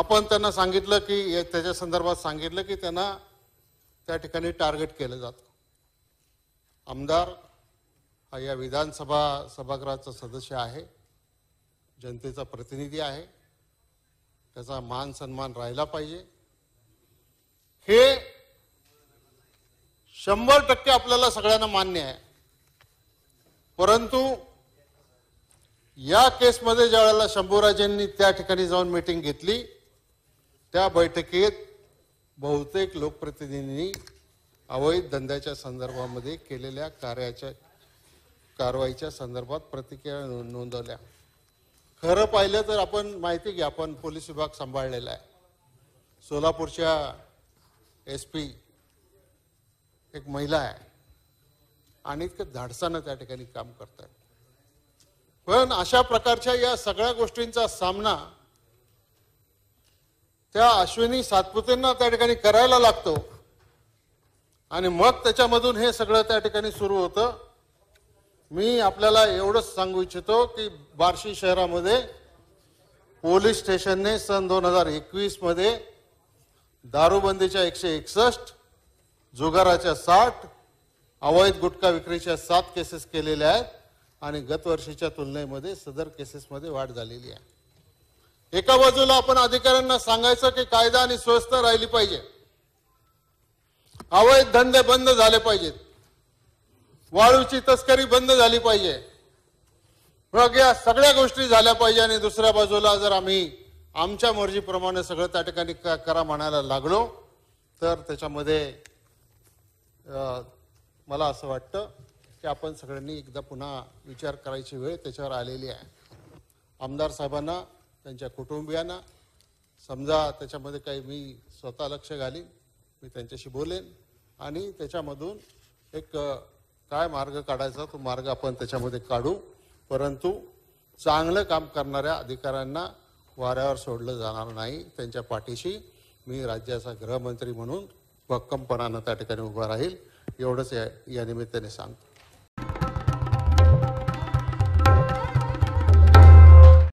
आपण त्यांना सांगितलं की त्याच्या संदर्भात सांगितलं की त्यांना त्या ठिकाणी टार्गेट केलं जातं आमदार हा या विधानसभा सभागृहाचा सदस्य आहे जनतेचा प्रतिनिधी आहे त्याचा मान सन्मान राहिला पाहिजे हे शंभर टक्के आपल्याला सगळ्यांना मान्य आहे परंतु या केसमध्ये ज्या वेळेला शंभूराजेंनी त्या ठिकाणी जाऊन मीटिंग घेतली त्या बैठकीत बहुतेक लोकप्रतिनिधींनी अवैध धंद्याच्या संदर्भामध्ये केलेल्या कार्याच्या कारवाईच्या संदर्भात प्रतिक्रिया नोंदवल्या खरं पाहिलं तर आपण माहिती घ्या आपण पोलीस विभाग सांभाळलेला आहे सोलापूरच्या एस पी एक महिला आहे आणि इतकं धाडसानं त्या ठिकाणी काम करतात पण अशा प्रकारच्या या सगळ्या गोष्टींचा सामना त्या अश्विनी सातपुतेंना त्या ठिकाणी करायला लागतो आणि मग त्याच्यामधून हे सगळं त्या ठिकाणी सुरू होतं मी आपल्याला एवढंच सांगू इच्छितो की बार्शी शहरामध्ये पोलीस स्टेशनने सन दोन हजार एकवीसमध्ये दारूबंदीच्या एकशे एकसष्ट जुगाराच्या साठ अवैध गुटखा विक्रीच्या सात केसेस केलेल्या आहेत आणि गतवर्षीच्या तुलनेमध्ये सदर केसेसमध्ये वाढ झालेली आहे एका बाजूला आपण अधिकाऱ्यांना सांगायचं की कायदा आणि स्वस्त राहिली पाहिजे अवैध धंदे बंद झाले पाहिजेत वाळूची तस्करी बंद झाली पाहिजे मग या सगळ्या गोष्टी झाल्या पाहिजे आणि दुसऱ्या बाजूला जर आम्ही आमच्या मर्जीप्रमाणे सगळं त्या ठिकाणी करा म्हणायला लागलो तर त्याच्यामध्ये मला असं वाटतं की आपण सगळ्यांनी एकदा पुन्हा विचार करायची वेळ त्याच्यावर आलेली आहे आमदार साहेबांना त्यांच्या कुटुंबियांना समजा त्याच्यामध्ये काही मी स्वतः लक्ष घालीन मी त्यांच्याशी बोलेन आणि त्याच्यामधून एक काय मार्ग काढायचा तो मार्ग आपण त्याच्यामध्ये काढू परंतु चांगलं काम करणाऱ्या अधिकाऱ्यांना वाऱ्यावर सोडलं जाणार नाही त्यांच्या पाठीशी मी राज्याचा गृहमंत्री म्हणून भक्कमपणानं त्या ठिकाणी उभा राहील एवढंच या निमित्ताने सांगतो